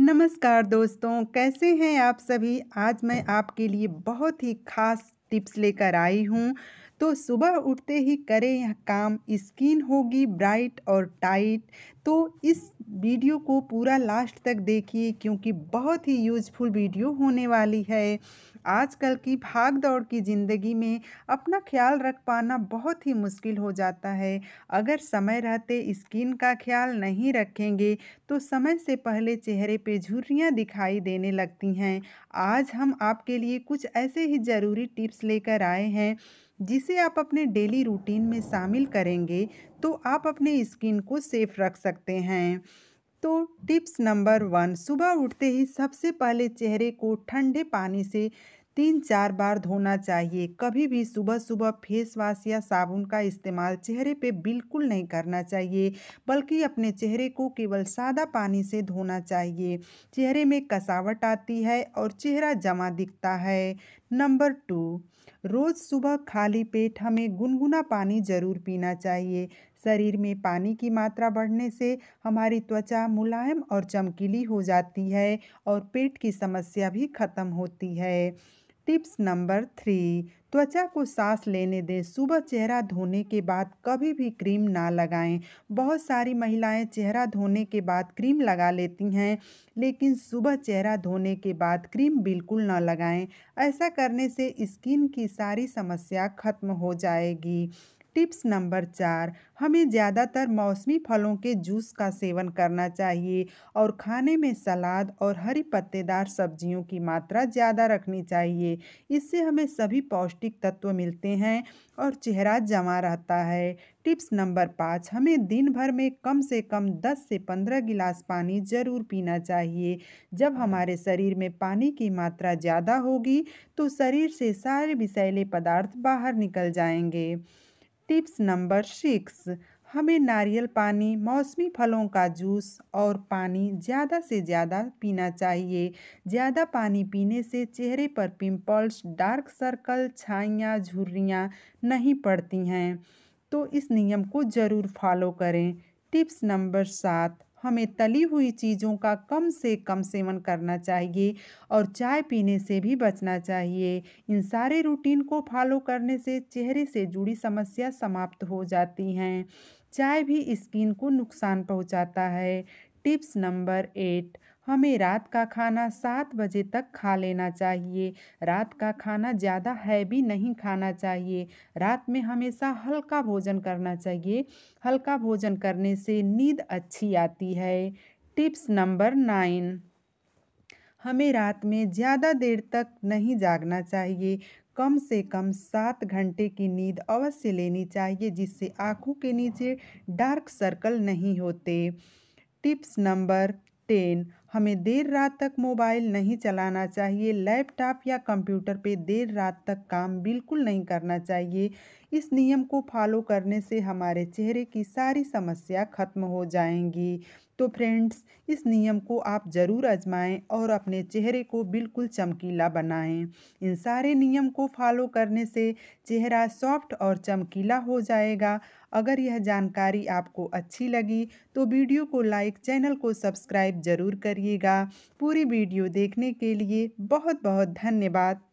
नमस्कार दोस्तों कैसे हैं आप सभी आज मैं आपके लिए बहुत ही खास टिप्स लेकर आई हूँ तो सुबह उठते ही करें यह काम स्किन होगी ब्राइट और टाइट तो इस वीडियो को पूरा लास्ट तक देखिए क्योंकि बहुत ही यूजफुल वीडियो होने वाली है आजकल की भाग दौड़ की ज़िंदगी में अपना ख्याल रख पाना बहुत ही मुश्किल हो जाता है अगर समय रहते स्किन का ख्याल नहीं रखेंगे तो समय से पहले चेहरे पे झुर्रियाँ दिखाई देने लगती हैं आज हम आपके लिए कुछ ऐसे ही ज़रूरी टिप्स लेकर आए हैं जिसे आप अपने डेली रूटीन में शामिल करेंगे तो आप अपने स्किन को सेफ रख सकते हैं तो टिप्स नंबर वन सुबह उठते ही सबसे पहले चेहरे को ठंडे पानी से तीन चार बार धोना चाहिए कभी भी सुबह सुबह फेस वाश या साबुन का इस्तेमाल चेहरे पे बिल्कुल नहीं करना चाहिए बल्कि अपने चेहरे को केवल सादा पानी से धोना चाहिए चेहरे में कसावट आती है और चेहरा जमा दिखता है नंबर टू रोज़ सुबह खाली पेट हमें गुनगुना पानी ज़रूर पीना चाहिए शरीर में पानी की मात्रा बढ़ने से हमारी त्वचा मुलायम और चमकीली हो जाती है और पेट की समस्या भी ख़त्म होती है टिप्स नंबर थ्री त्वचा को सांस लेने दें सुबह चेहरा धोने के बाद कभी भी क्रीम ना लगाएं बहुत सारी महिलाएं चेहरा धोने के बाद क्रीम लगा लेती हैं लेकिन सुबह चेहरा धोने के बाद क्रीम बिल्कुल ना लगाएं ऐसा करने से स्किन की सारी समस्या खत्म हो जाएगी टिप्स नंबर चार हमें ज़्यादातर मौसमी फलों के जूस का सेवन करना चाहिए और खाने में सलाद और हरी पत्तेदार सब्जियों की मात्रा ज़्यादा रखनी चाहिए इससे हमें सभी पौष्टिक तत्व मिलते हैं और चेहरा जमा रहता है टिप्स नंबर पाँच हमें दिन भर में कम से कम 10 से 15 गिलास पानी ज़रूर पीना चाहिए जब हमारे शरीर में पानी की मात्रा ज़्यादा होगी तो शरीर से सारे विषैले पदार्थ बाहर निकल जाएंगे टिप्स नंबर सिक्स हमें नारियल पानी मौसमी फलों का जूस और पानी ज़्यादा से ज़्यादा पीना चाहिए ज़्यादा पानी पीने से चेहरे पर पिंपल्स डार्क सर्कल छाइयाँ झुर्रियाँ नहीं पड़ती हैं तो इस नियम को ज़रूर फॉलो करें टिप्स नंबर सात हमें तली हुई चीज़ों का कम से कम सेवन करना चाहिए और चाय पीने से भी बचना चाहिए इन सारे रूटीन को फॉलो करने से चेहरे से जुड़ी समस्या समाप्त हो जाती हैं चाय भी स्किन को नुकसान पहुंचाता है टिप्स नंबर एट हमें रात का खाना सात बजे तक खा लेना चाहिए रात का खाना ज़्यादा हैवी नहीं खाना चाहिए रात में हमेशा हल्का भोजन करना चाहिए हल्का भोजन करने से नींद अच्छी आती है टिप्स नंबर नाइन हमें रात में ज़्यादा देर तक नहीं जागना चाहिए कम से कम सात घंटे की नींद अवश्य लेनी चाहिए जिससे आँखों के नीचे डार्क सर्कल नहीं होते टिप्स नंबर टेन हमें देर रात तक मोबाइल नहीं चलाना चाहिए लैपटॉप या कंप्यूटर पे देर रात तक काम बिल्कुल नहीं करना चाहिए इस नियम को फॉलो करने से हमारे चेहरे की सारी समस्या खत्म हो जाएंगी तो फ्रेंड्स इस नियम को आप ज़रूर आजमाएं और अपने चेहरे को बिल्कुल चमकीला बनाएं इन सारे नियम को फॉलो करने से चेहरा सॉफ्ट और चमकीला हो जाएगा अगर यह जानकारी आपको अच्छी लगी तो वीडियो को लाइक चैनल को सब्सक्राइब ज़रूर करिए करिएगा पूरी वीडियो देखने के लिए बहुत बहुत धन्यवाद